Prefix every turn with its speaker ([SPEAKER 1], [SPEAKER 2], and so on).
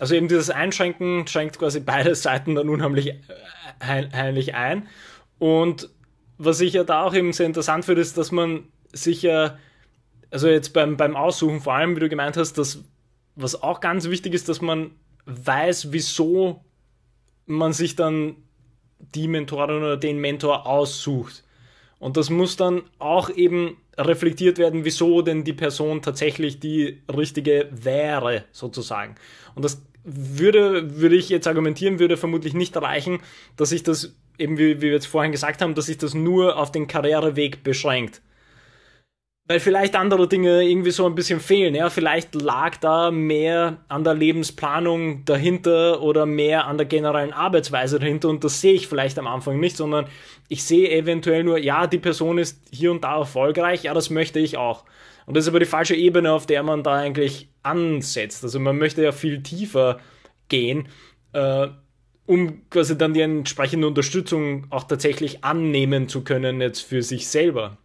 [SPEAKER 1] Also eben dieses Einschränken schränkt quasi beide Seiten dann unheimlich äh, heimlich ein. Und was ich ja da auch eben sehr interessant finde, ist, dass man sich ja, also jetzt beim, beim Aussuchen vor allem, wie du gemeint hast, dass was auch ganz wichtig ist, dass man weiß, wieso man sich dann die Mentorin oder den Mentor aussucht. Und das muss dann auch eben reflektiert werden, wieso denn die Person tatsächlich die richtige wäre, sozusagen. Und das würde, würde ich jetzt argumentieren, würde vermutlich nicht reichen, dass sich das, eben wie, wie wir jetzt vorhin gesagt haben, dass sich das nur auf den Karriereweg beschränkt weil vielleicht andere Dinge irgendwie so ein bisschen fehlen. Ja, vielleicht lag da mehr an der Lebensplanung dahinter oder mehr an der generellen Arbeitsweise dahinter und das sehe ich vielleicht am Anfang nicht, sondern ich sehe eventuell nur, ja, die Person ist hier und da erfolgreich, ja, das möchte ich auch. Und das ist aber die falsche Ebene, auf der man da eigentlich ansetzt. Also man möchte ja viel tiefer gehen, äh, um quasi dann die entsprechende Unterstützung auch tatsächlich annehmen zu können jetzt für sich selber.